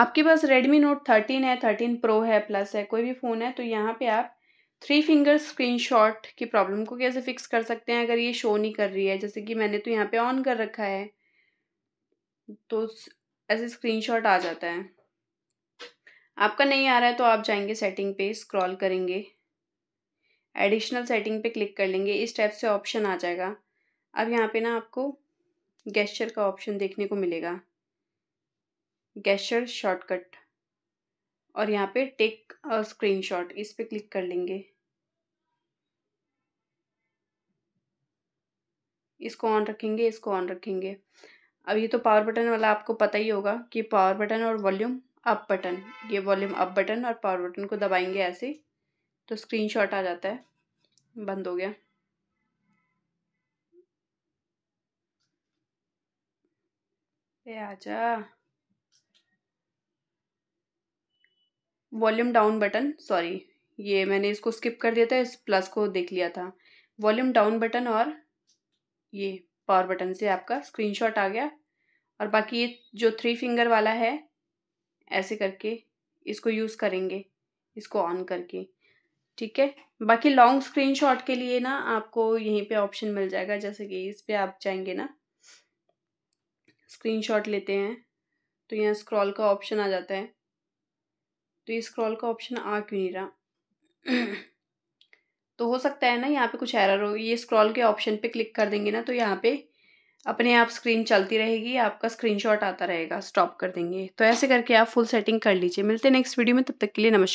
आपके पास Redmi Note thirteen है थर्टीन प्रो है प्लस है कोई भी फ़ोन है तो यहाँ पे आप थ्री फिंगर स्क्रीन की प्रॉब्लम को कैसे फिक्स कर सकते हैं अगर ये शो नहीं कर रही है जैसे कि मैंने तो यहाँ पे ऑन कर रखा है तो ऐसे स्क्रीन आ जाता है आपका नहीं आ रहा है तो आप जाएंगे सेटिंग पे स्क्रॉल करेंगे एडिशनल सेटिंग पे क्लिक कर लेंगे इस टाइप से ऑप्शन आ जाएगा अब यहाँ पे ना आपको गेस्चर का ऑप्शन देखने को मिलेगा गैशर शॉर्टकट और यहाँ पे टेक स्क्रीनशॉट इस पर क्लिक कर लेंगे इसको ऑन रखेंगे इसको ऑन रखेंगे अब ये तो पावर बटन वाला आपको पता ही होगा कि पावर बटन और वॉल्यूम अप बटन ये वॉल्यूम अप बटन और पावर बटन को दबाएंगे ऐसे तो स्क्रीनशॉट आ जाता है बंद हो गया आ जा वॉल्यूम डाउन बटन सॉरी ये मैंने इसको स्किप कर दिया था इस प्लस को देख लिया था वॉल्यूम डाउन बटन और ये पावर बटन से आपका स्क्रीनशॉट आ गया और बाकी ये जो थ्री फिंगर वाला है ऐसे करके इसको यूज़ करेंगे इसको ऑन करके ठीक है बाकी लॉन्ग स्क्रीनशॉट के लिए ना आपको यहीं पे ऑप्शन मिल जाएगा जैसे कि इस पर आप जाएंगे ना स्क्रीनशॉट लेते हैं तो यहाँ स्क्रॉल का ऑप्शन आ जाता है तो ये स्क्रॉल का ऑप्शन आ क्यों नहीं रहा तो हो सकता है ना यहाँ पे कुछ एरर हो ये स्क्रॉल के ऑप्शन पे क्लिक कर देंगे ना तो यहाँ पे अपने आप स्क्रीन चलती रहेगी आपका स्क्रीनशॉट आता रहेगा स्टॉप कर देंगे तो ऐसे करके आप फुल सेटिंग कर लीजिए मिलते हैं नेक्स्ट वीडियो में तब तक के लिए नमस्कार